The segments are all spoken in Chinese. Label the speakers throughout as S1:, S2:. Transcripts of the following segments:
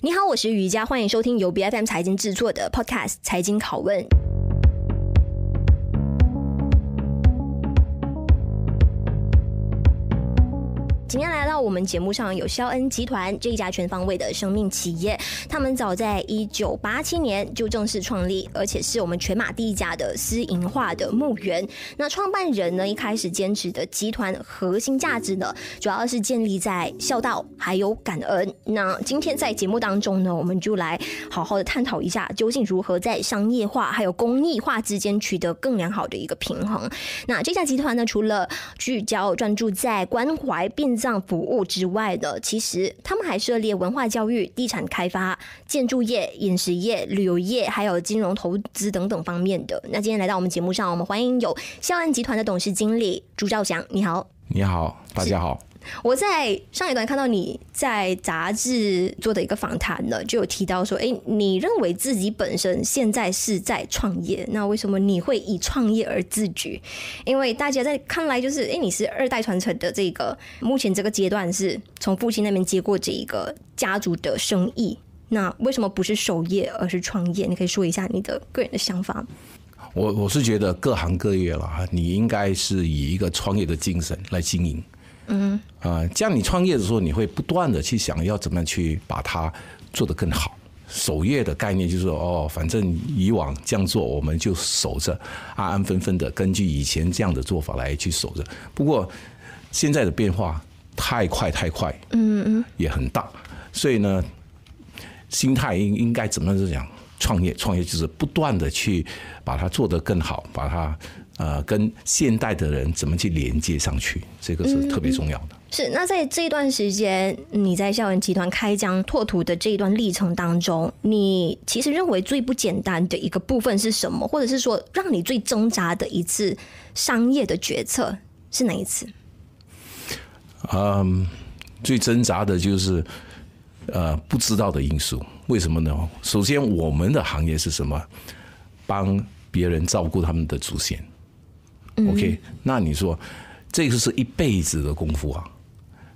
S1: 你好，我是瑜伽，欢迎收听由 B F M 财经制作的 Podcast《财经拷问》。我们节目上有肖恩集团这一家全方位的生命企业，他们早在一九八七年就正式创立，而且是我们全马第一家的私营化的墓园。那创办人呢，一开始坚持的集团核心价值呢，主要是建立在孝道还有感恩。那今天在节目当中呢，我们就来好好的探讨一下，究竟如何在商业化还有公益化之间取得更良好的一个平衡。那这家集团呢，除了聚焦专注在关怀殡葬服务。物之外的，其实他们还涉猎文化教育、地产开发、建筑业、饮食业、旅游业，还有金融投资等等方面的。那今天来到我们节目上，我们欢迎有孝安集团的董事经理朱兆祥，你好，
S2: 你好，大家好。
S1: 我在上一段看到你在杂志做的一个访谈呢，就有提到说，哎，你认为自己本身现在是在创业？那为什么你会以创业而自居？因为大家在看来就是，哎，你是二代传承的这个目前这个阶段是从父亲那边接过这一个家族的生意，那为什么不是守业而是创业？你可以说一下你的个人的想法。
S2: 我我是觉得各行各业了，你应该是以一个创业的精神来经营。嗯啊，这样你创业的时候，你会不断的去想要怎么样去把它做得更好。守业的概念就是说，哦，反正以往这样做，我们就守着，安安分分的，根据以前这样的做法来去守着。不过现在的变化太快太快，嗯嗯，也很大，所以呢，心态应应该怎么样讲？创业创业就是不断的去把它做得更好，把它。呃，跟现代的人怎么去连接上去，这个是特别重要
S1: 的。是那在这一段时间，你在校园集团开疆拓土的这一段历程当中，你其实认为最不简单的一个部分是什么？或者是说，让你最挣扎的一次商业的决策是哪一次？
S2: 嗯，最挣扎的就是呃，不知道的因素。为什么呢？首先，我们的行业是什么？帮别人照顾他们的祖先。OK，那你说，这个是一辈子的功夫啊。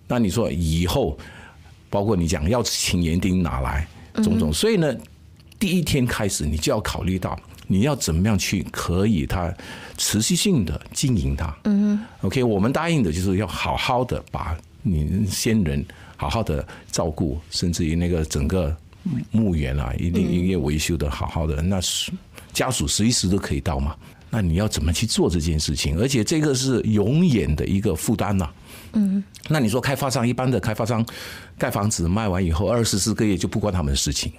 S2: 那你说以后，包括你讲要请园丁哪来种种，所以呢，第一天开始你就要考虑到你要怎么样去可以它持续性的经营它。嗯。OK，我们答应的就是要好好的把你先人好好的照顾，甚至于那个整个墓园啊，一定营业维修的好好的，那家属随时都可以到嘛。那你要怎么去做这件事情？而且这个是永远的一个负担呐。嗯。那你说开发商一般的开发商，盖房子卖完以后，二十四个月就不关他们的事情。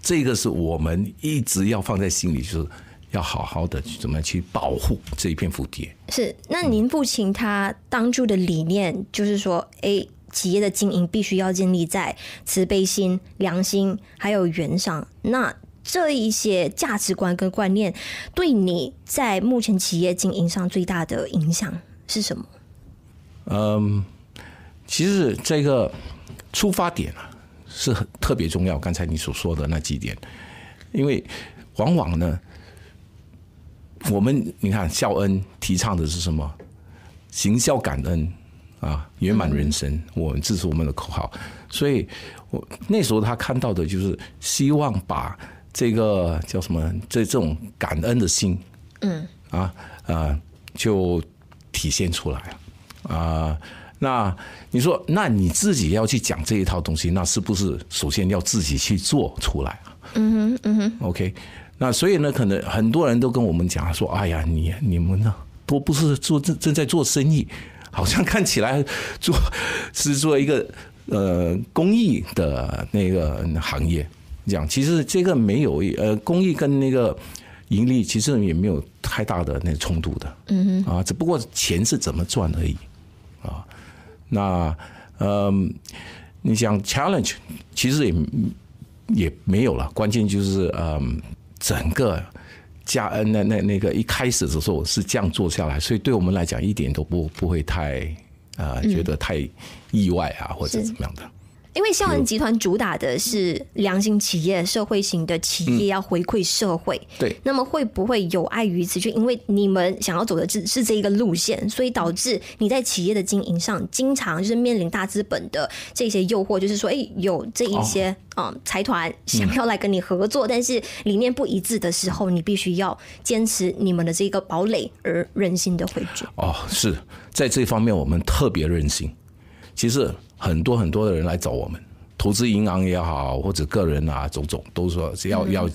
S2: 这个是我们一直要放在心里，就是要好好的怎么去保护这一片蝴蝶？
S1: 是。那您父亲他当初的理念就是说，哎，企业的经营必须要建立在慈悲心、良心还有缘上。那这一些价值观跟观念，对你在目前企业经营上最大的影响是什么？
S2: 嗯，其实这个出发点啊是很特别重要。刚才你所说的那几点，因为往往呢，我们你看孝恩提倡的是什么？行孝感恩啊，圆满人生，我们这是我们的口号。所以，我那时候他看到的就是希望把。这个叫什么？这这种感恩的心，嗯，啊啊，就体现出来了啊。那你说，那你自己要去讲这一套东西，那是不是首先要自己去做出来嗯哼，嗯哼，OK。那所以呢，可能很多人都跟我们讲说：“哎呀，你你们呢，都不是做正正在做生意，好像看起来做是做一个呃公益的那个行业。”这样，其实这个没有呃，公益跟那个盈利其实也没有太大的那冲突的，嗯啊，只不过钱是怎么赚而已，啊，那呃，你想 challenge 其实也也没有了，关键就是嗯，整个加家那那那个一开始的时候是这样做下来，所以对我们来讲一点都不不会太啊，觉得太意外啊或者怎么样的。
S1: 因为孝恩集团主打的是良心企业、社会型的企业，要回馈社会。对，那么会不会有碍于此？就因为你们想要走的是是这一个路线，所以导致你在企业的经营上，经常就是面临大资本的这些诱惑，就是说，哎，有这一些啊财团想要来跟你合作，但是理念不一致的时候，你必须要坚持你们的这个堡垒而任性的回绝。
S2: 哦，是在这方面我们特别任性。其实。很多很多的人来找我们，投资银行也好，或者个人啊，种种都说要要，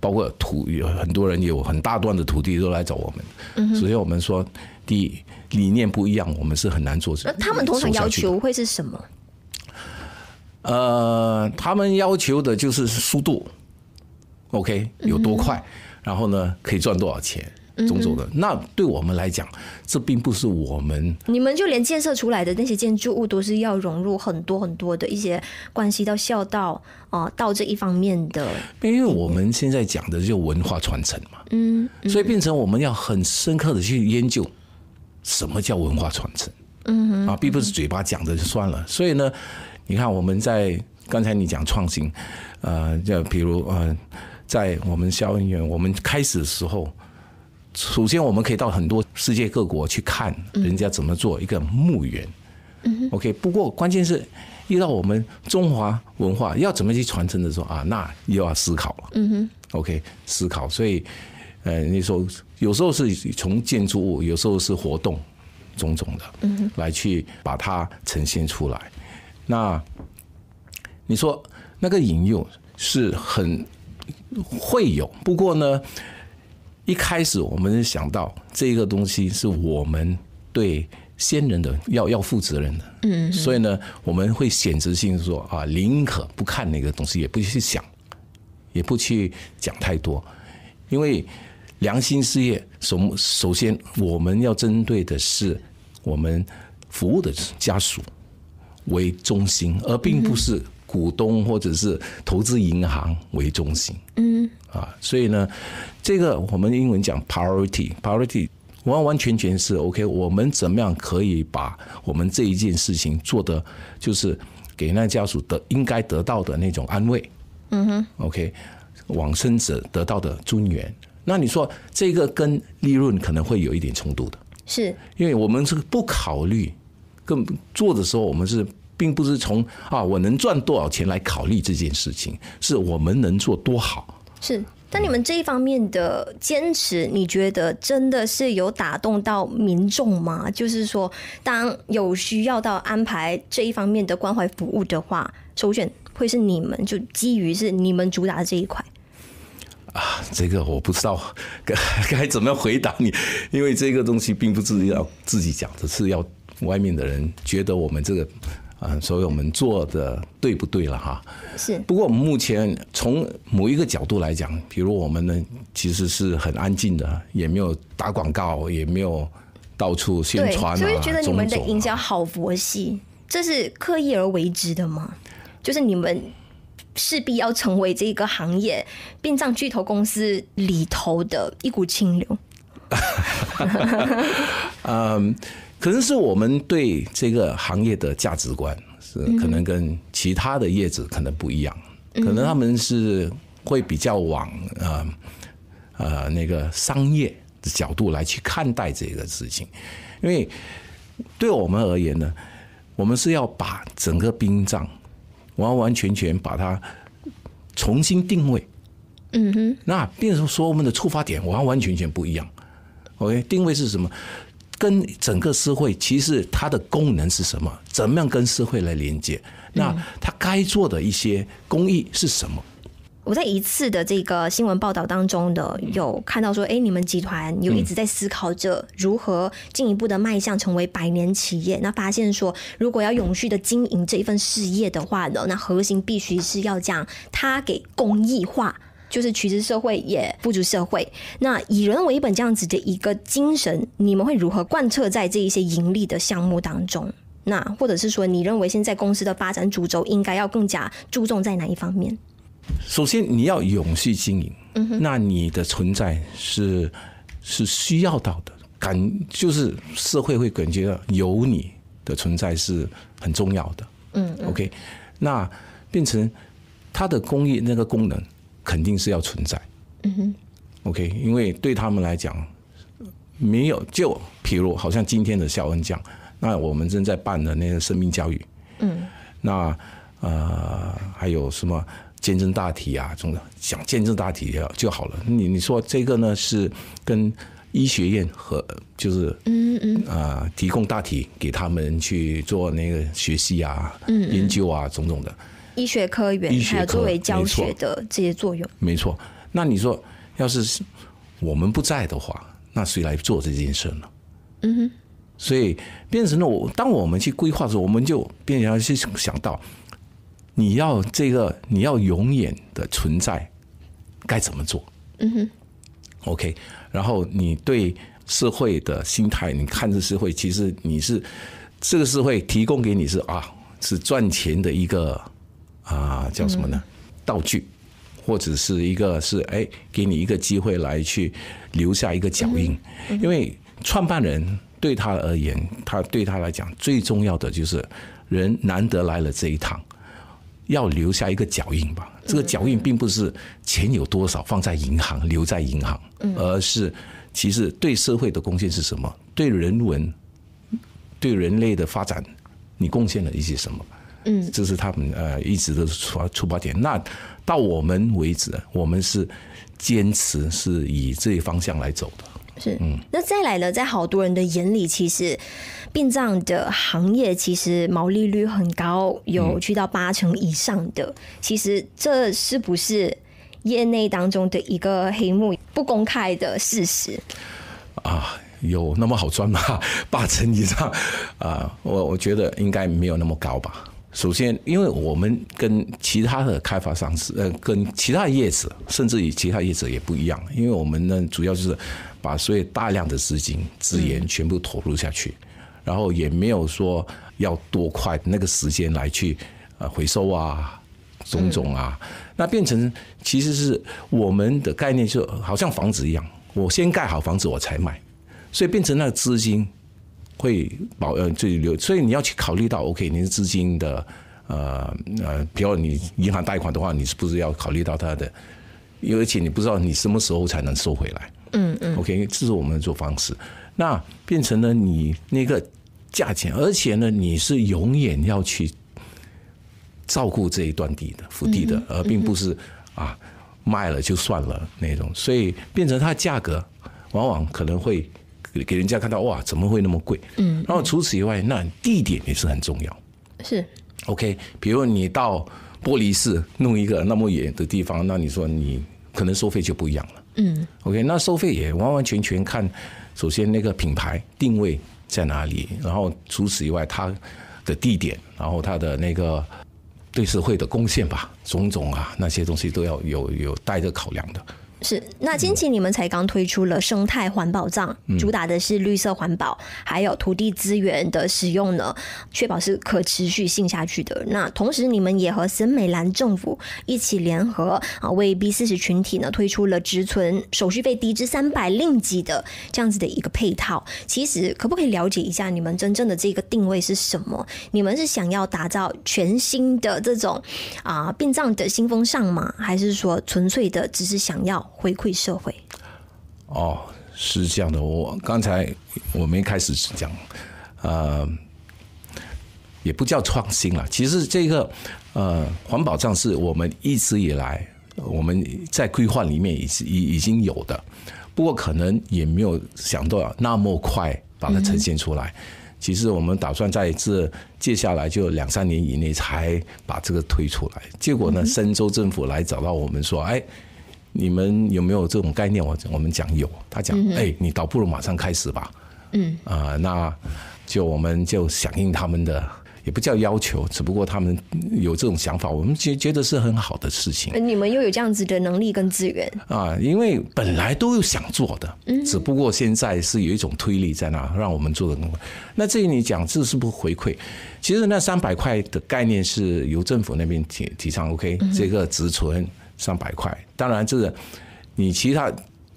S2: 包括土有很多人有很大段的土地都来找我们，所以我们说第一理念不一样，我们是很难做。那他们通常要求
S1: 会是什么？
S2: 呃，他们要求的就是速度，OK，有多快，然后呢，可以赚多少钱。种种的那，对我们来讲，这并不是我们。
S1: 你们就连建设出来的那些建筑物，都是要融入很多很多的一些关系到孝道、哦道这一方面的。
S2: 因为我们现在讲的就文化传承嘛，
S1: 嗯，所以变
S2: 成我们要很深刻的去研究什么叫文化传承，嗯啊，并不是嘴巴讲的就算了。所以呢，你看我们在刚才你讲创新，呃，就比如呃，在我们肖恩院，我们开始的时候。首先，我们可以到很多世界各国去看人家怎么做一个墓园。嗯，OK。不过，关键是遇到我们中华文化要怎么去传承的时候啊，那又要思考了。嗯哼，OK，思考。所以，呃，你说有时候是从建筑物，有时候是活动，种种的，嗯哼，来去把它呈现出来。那你说那个引用是很会有，不过呢。一开始我们想到这个东西是我们对先人的要要负责任的，嗯，所以呢，我们会选择性说啊，宁可不看那个东西，也不去想，也不去讲太多，因为良心事业，首首先我们要针对的是我们服务的家属为中心，而并不是股东或者是投资银行为中心，嗯。啊，所以呢，这个我们英文讲 priority，priority 完完全全是 OK。我们怎么样可以把我们这一件事情做的就是给那家属得应该得到的那种安慰，嗯哼，OK，往生者得到的尊严。那你说这个跟利润可能会有一点冲突的，是因为我们是不考虑，更做的时候我们是并不是从啊我能赚多少钱来考虑这件事情，是我们能做多好。
S1: 是，但你们这一方面的坚持，你觉得真的是有打动到民众吗？就是说，当有需要到安排这一方面的关怀服务的话，首选会是你们，就基于是你们主打的这一块。
S2: 啊，这个我不知道该该怎么样回答你，因为这个东西并不是要自己讲，的，是要外面的人觉得我们这个。嗯，所以我们做的对不对了哈？是。不过我们目前从某一个角度来讲，比如我们呢，其实是很安静的，也没有打广告，也没有到处宣传啊。对，就觉得你们的营
S1: 销好佛系，这是刻意而为之的吗？就是你们势必要成为这个行业殡葬巨头公司里头的一股清流。
S2: 嗯。可能是我们对这个行业的价值观是可能跟其他的业者可能不一样，可能他们是会比较往呃呃那个商业的角度来去看待这个事情，因为对我们而言呢，我们是要把整个殡葬完完全全把它重新定位，嗯哼，那变成说我们的出发点完完全全不一样。OK，定位是什么？跟整个社会其实它的功能是什么？怎么样跟社会来连接？那它该做的一些公益是什
S1: 么？我在一次的这个新闻报道当中的有看到说，哎，你们集团有一直在思考着如何进一步的迈向成为百年企业。那发现说，如果要永续的经营这一份事业的话呢，那核心必须是要将它给公益化。就是取之社会，也付诸社会。那以人为本这样子的一个精神，你们会如何贯彻在这一些盈利的项目当中？那或者是说，你认为现在公司的发展主轴应该要更加注重在哪一方面？
S2: 首先，你要永续经营。嗯哼，那你的存在是是需要到的，感就是社会会感觉到有你的存在是很重要的。嗯，OK，那变成它的工业那个功能。肯定是要存在，嗯哼，OK，因为对他们来讲，没有就，譬如好像今天的肖恩讲，那我们正在办的那个生命教育，嗯，那呃还有什么见证大体啊，种种讲见证大体就好了。你你说这个呢是跟医学院和就是
S1: 嗯嗯
S2: 啊提供大体给他们去做那个学习啊、研究啊种种的。
S1: 医学科研还有作为教学的这些作用，
S2: 没错。那你说，要是我们不在的话，那谁来做这件事呢？嗯哼。所以变成了我，当我们去规划的时，候，我们就变成去想到，你要这个，你要永远的存在，该怎么做？嗯哼。OK，然后你对社会的心态，你看这社会，其实你是这个社会提供给你是啊，是赚钱的一个。啊，叫什么呢？道具，或者是一个是哎，给你一个机会来去留下一个脚印，因为创办人对他而言，他对他来讲最重要的就是人难得来了这一趟，要留下一个脚印吧。这个脚印并不是钱有多少放在银行留在银行，而是其实对社会的贡献是什么？对人文、对人类的发展，你贡献了一些什么？嗯，这是他们呃，一直都是出出发点。那到我们为止，我们是坚持是以这一方向来走的。
S1: 是，那再来了，在好多人的眼里，其实殡葬的行业其实毛利率很高，有去到八成以上的。其实这是不是业内当中的一个黑幕、不公开的事实？
S2: 啊，有那么好赚吗？八成以上啊，我我觉得应该没有那么高吧。首先，因为我们跟其他的开发商是，呃，跟其他业者，甚至于其他业者也不一样，因为我们呢，主要就是把所有大量的资金资源全部投入下去，然后也没有说要多快那个时间来去呃回收啊，种种啊，那变成其实是我们的概念，就好像房子一样，我先盖好房子我才卖，所以变成那个资金。会保呃最留，所以你要去考虑到，OK，你是资金的呃呃，比如你银行贷款的话，你是不是要考虑到它的，而且你不知道你什么时候才能收回来，嗯嗯，OK，这是我们做方式，那变成了你那个价钱，而且呢，你是永远要去照顾这一段地的福地的，而并不是啊卖了就算了那种，所以变成它的价格往往可能会。给人家看到哇，怎么会那么贵？嗯，然后除此以外，那地点也是很重要。是，OK，比如你到玻璃市弄一个那么远的地方，那你说你可能收费就不一样了。嗯，OK，那收费也完完全全看，首先那个品牌定位在哪里，然后除此以外，它的地点，然后它的那个对社会的贡献吧，种种啊那些东西都要有有带着考量的。
S1: 是，那近期你们才刚推出了生态环保葬，主打的是绿色环保，还有土地资源的使用呢，确保是可持续性下去的。那同时，你们也和森美兰政府一起联合啊，为 B 四十群体呢推出了直存手续费低至三百令吉的这样子的一个配套。其实，可不可以了解一下你们真正的这个定位是什么？你们是想要打造全新的这种啊殡葬的新风尚吗？还是说纯粹的只是想要？回馈社会
S2: 哦，是这样的。我刚才我们一开始是讲，呃，也不叫创新了。其实这个呃环保账是我们一直以来我们在规划里面已已已经有的，不过可能也没有想到那么快把它呈现出来。其实我们打算在这接下来就两三年以内才把这个推出来。结果呢，深州政府来找到我们说，哎。你们有没有这种概念？我我们讲有，他讲哎，你倒不如马上开始吧。嗯啊，那就我们就响应他们的，也不叫要求，只不过他们有这种想法，我们觉觉得是很好的事情。
S1: 你们又有这样子的能力跟资源
S2: 啊，因为本来都有想做的，只不过现在是有一种推力在那，让我们做的更快。那于你讲这是不回馈？其实那三百块的概念是由政府那边提提倡，OK，这个直存。上百块，当然这个你其他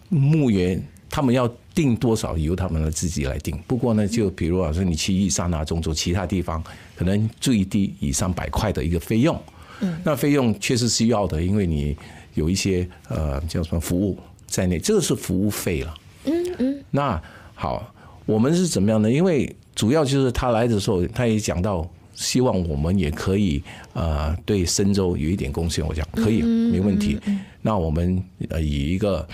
S2: 墓园，他们要定多少由他们自己来定。不过呢，就比如啊，说你去伊山啊、中州其他地方，可能最低以上百块的一个费用。嗯，那费用确实需要的，因为你有一些呃叫什么服务在内，这个是服务费了。嗯嗯。那好，我们是怎么样呢？因为主要就是他来的时候，他也讲到。希望我们也可以呃对深州有一点贡献，我讲可以没问题。那我们呃以一个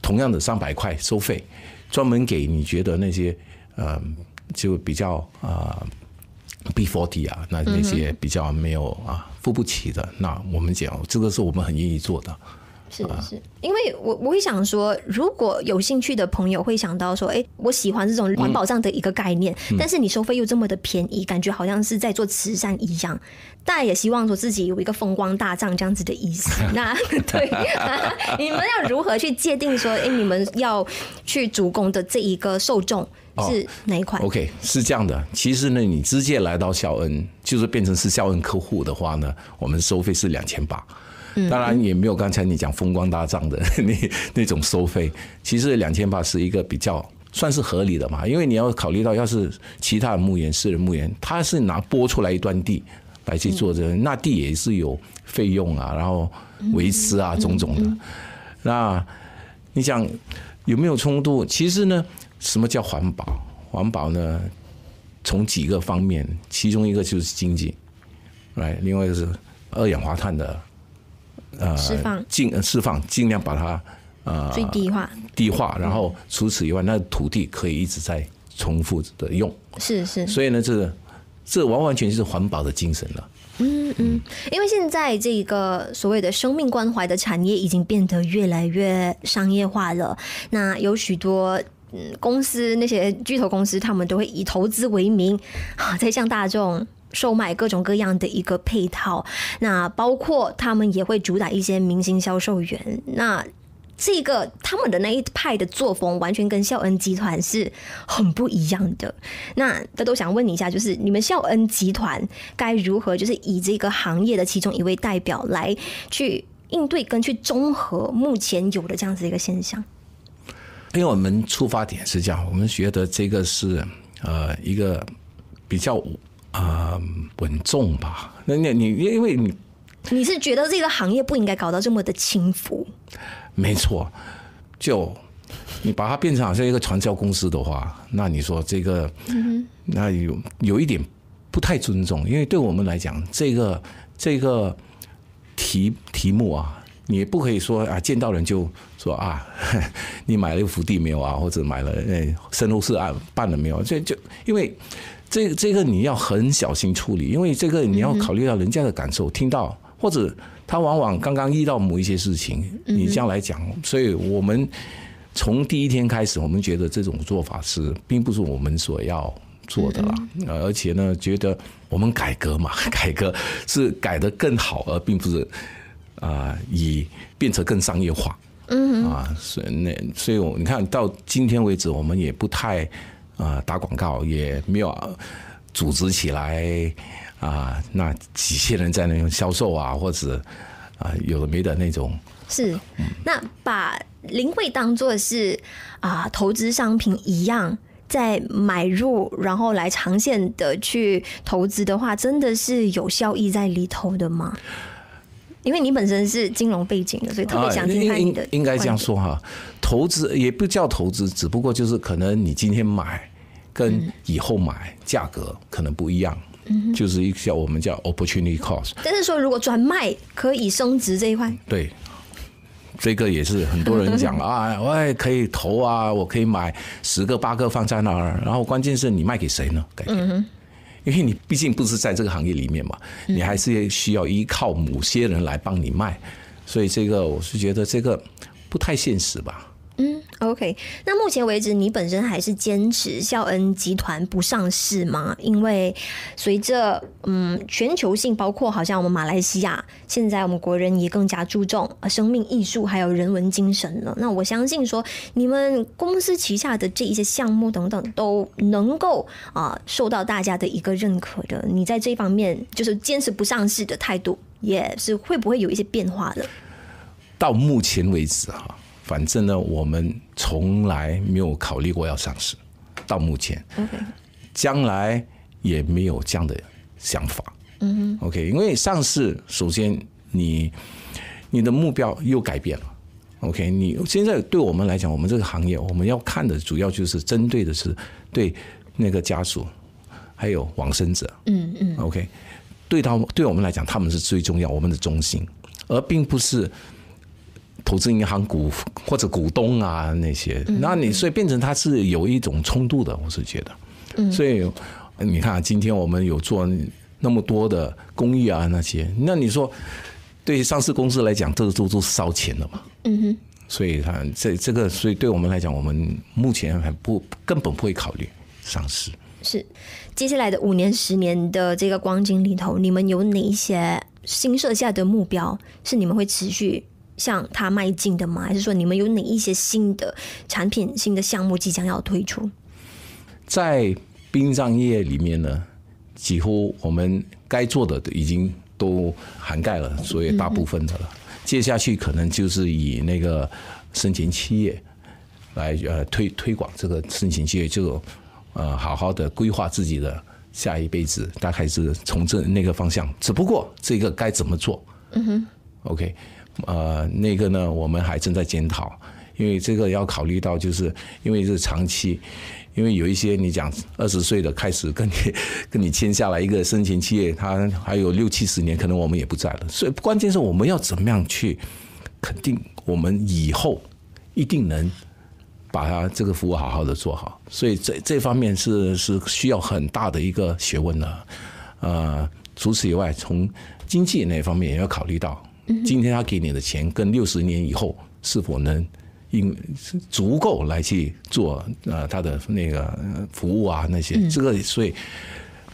S2: 同样的三百块收费，专门给你觉得那些呃就比较啊 B forty 啊那那些比较没有啊付不起的，那我们讲这个是我们很愿意做的。是是，
S1: 因为我我会想说，如果有兴趣的朋友会想到说，哎，我喜欢这种环保上的一个概念，但是你收费又这么的便宜，感觉好像是在做慈善一样。大家也希望说自己有一个风光大葬这样子的意思。那对，你们要如何去界定说，哎，你们要去主攻的这一个受众是哪一款
S2: ？OK，是这样的。其实呢，你直接来到孝恩，就是变成是孝恩客户的话呢，我们收费是两千八。当然也没有刚才你讲风光大葬的 那那种收费，其实两千八是一个比较算是合理的嘛，因为你要考虑到，要是其他的墓园私人墓园，他是拿拨出来一段地来去做这，那地也是有费用啊，然后维持啊种种的。那你想有没有冲突？其实呢，什么叫环保？环保呢，从几个方面，其中一个就是经济，来，另外是二氧化碳的。释放，尽释放，尽量把它呃最低化，
S1: 地化。然后
S2: 除此以外，那土地可以一直在重复的用。
S1: 是是。所
S2: 以呢，这这完完全是环保的精神了。
S1: 嗯嗯，因为现在这个所谓的生命关怀的产业已经变得越来越商业化了。那有许多公司，那些巨头公司，他们都会以投资为名，啊，在向大众。售卖各种各样的一个配套，那包括他们也会主打一些明星销售员。那这个他们的那一派的作风，完全跟孝恩集团是很不一样的。那这都想问你一下，就是你们孝恩集团该如何，就是以这个行业的其中一位代表来去应对跟去综合目前有的这样子一个现象？
S2: 因为我们出发点是这样，我们觉得这个是呃一个比较。啊，稳重吧。那、那、你、因为、你，
S1: 你是觉得这个行业不应该搞到这么的轻浮？
S2: 没错，就你把它变成好像一个传销公司的话，那你说这个，嗯，那有有一点不太尊重，因为对我们来讲，这个这个题题目啊，你不可以说啊，见到人就。说啊，你买了福地没有啊？或者买了呃，深入涉案办了没有？这就因为这这个你要很小心处理，因为这个你要考虑到人家的感受，听到或者他往往刚刚遇到某一些事情，你这样来讲，所以我们从第一天开始，我们觉得这种做法是并不是我们所要做的啦。而且呢，觉得我们 改革嘛，改革是改得更好，而并不是啊，以变成更商业化。
S1: 嗯啊，
S2: 所以那所以我你看到今天为止，我们也不太啊打广告，也没有组织起来啊，那几千人在那种销售啊，或者啊有的没的那种。
S1: 是，那把灵慧当做是啊投资商品一样，在买入，然后来长线的去投资的话，真的是有效益在里头的吗？因为你本身是金融背景的，所以特别想听你的。应该这样说
S2: 哈，投资也不叫投资，只不过就是可能你今天买跟以后买价格可能不一样，就是一叫我们叫 opportunity cost。
S1: 但是说如果转卖可以升值这一块，
S2: 对，这个也是很多人讲啊，我 可以投啊，我可以买十个八个放在那儿，然后关键是你卖给谁呢？嗯哼。因为你毕竟不是在这个行业里面嘛，你还是需要依靠某些人来帮你卖，所以这个我是觉得这个不太现实吧。
S1: 嗯，OK。那目前为止，你本身还是坚持孝恩集团不上市吗？因为随着嗯全球性，包括好像我们马来西亚，现在我们国人也更加注重生命艺术还有人文精神了。那我相信说，你们公司旗下的这一些项目等等，都能够啊受到大家的一个认可的。你在这方面就是坚持不上市的态度，也是会不会有一些变化的？
S2: 到目前为止，哈。反正呢，我们从来没有考虑过要上市，到目前，将来也没有这样的想法。嗯 OK，因为上市首先你你的目标又改变了。OK，你现在对我们来讲，我们这个行业我们要看的主要就是针对的是对那个家属还有往生者。嗯嗯。OK，对他，对我们来讲，他们是最重要，我们的中心，而并不是。投资银行股或者股东啊那些，那你所以变成它是有一种冲突的，我是觉得。嗯。所以你看，今天我们有做那么多的公益啊那些，那你说对上市公司来讲，这都都是烧钱的嘛？嗯哼。所以他这这个，所以对我们来讲，我们目前还不根本不会考虑上市。
S1: 是接下来的五年、十年的这个光景里头，你们有哪一些新设下的目标？是你们会持续？向它迈进的吗？还是说你们有哪一些新的产品、新的项目即将要推出？
S2: 在殡葬业里面呢，几乎我们该做的已经都涵盖了，所以大部分的了。接下去可能就是以那个生前企业来呃推推广这个生前企业，就呃好好的规划自己的下一辈子，大概是从这那个方向。只不过这个该怎么做？嗯哼，OK。呃，那个呢，我们还正在检讨，因为这个要考虑到，就是因为是长期，因为有一些你讲二十岁的开始跟你 跟你签下来一个生前契约，他还有六七十年，可能我们也不在了，所以关键是我们要怎么样去肯定我们以后一定能把他这个服务好好的做好，所以这这方面是是需要很大的一个学问的。呃，除此以外，从经济那方面也要考虑到。今天他给你的钱，跟六十年以后是否能应足够来去做呃他的那个服务啊那些，这个所以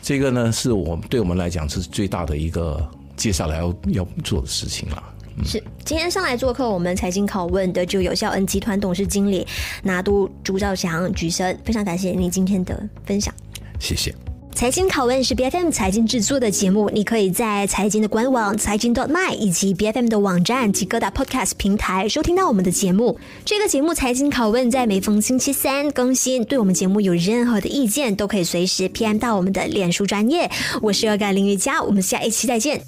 S2: 这个呢，是我对我们来讲是最大的一个接下来要要做的事情了。
S1: 是今天上来做客我们财经拷问的就有效恩集团董事经理拿督朱兆祥举生，非常感谢你今天的分享，谢谢。财经拷问是 B F M 财经制作的节目，你可以在财经的官网财经 .dot.my 以及 B F M 的网站及各大 podcast 平台收听到我们的节目。这个节目财经拷问在每逢星期三更新。对我们节目有任何的意见，都可以随时 PM 到我们的脸书专业。我是恶感林瑜佳，我们下一期再见。